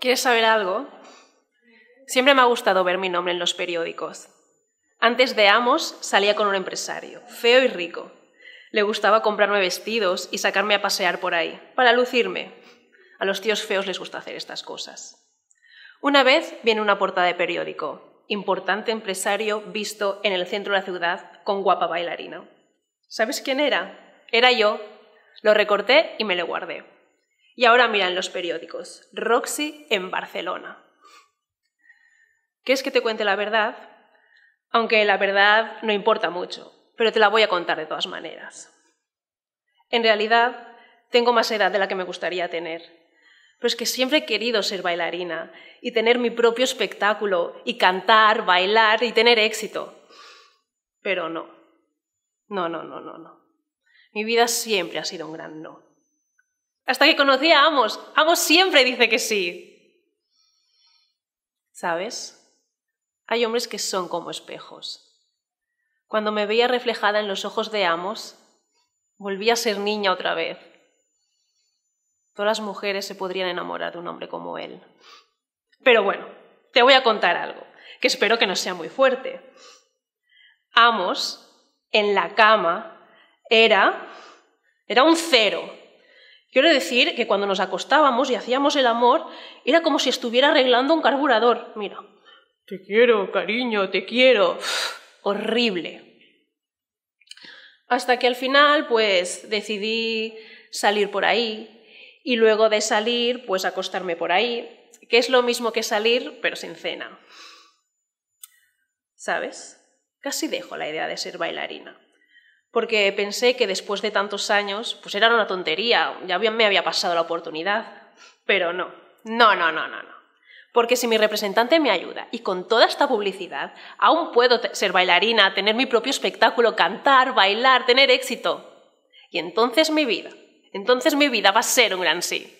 ¿Quieres saber algo? Siempre me ha gustado ver mi nombre en los periódicos. Antes de Amos salía con un empresario, feo y rico. Le gustaba comprarme vestidos y sacarme a pasear por ahí, para lucirme. A los tíos feos les gusta hacer estas cosas. Una vez viene una portada de periódico, importante empresario visto en el centro de la ciudad con guapa bailarina. ¿Sabes quién era? Era yo. Lo recorté y me lo guardé. Y ahora miran los periódicos. Roxy en Barcelona. ¿Quieres que te cuente la verdad? Aunque la verdad no importa mucho, pero te la voy a contar de todas maneras. En realidad, tengo más edad de la que me gustaría tener. Pero es que siempre he querido ser bailarina y tener mi propio espectáculo y cantar, bailar y tener éxito. Pero no. No, no, no, no, no. Mi vida siempre ha sido un gran no. Hasta que conocí a Amos. Amos siempre dice que sí. ¿Sabes? Hay hombres que son como espejos. Cuando me veía reflejada en los ojos de Amos, volví a ser niña otra vez. Todas las mujeres se podrían enamorar de un hombre como él. Pero bueno, te voy a contar algo, que espero que no sea muy fuerte. Amos, en la cama, era... era un cero. Quiero decir que cuando nos acostábamos y hacíamos el amor, era como si estuviera arreglando un carburador. Mira, te quiero, cariño, te quiero. horrible. Hasta que al final, pues, decidí salir por ahí. Y luego de salir, pues, acostarme por ahí. Que es lo mismo que salir, pero sin cena. ¿Sabes? Casi dejo la idea de ser bailarina porque pensé que después de tantos años, pues era una tontería, ya me había pasado la oportunidad. Pero no, no, no, no, no, no. Porque si mi representante me ayuda y con toda esta publicidad, aún puedo ser bailarina, tener mi propio espectáculo, cantar, bailar, tener éxito. Y entonces mi vida, entonces mi vida va a ser un gran sí.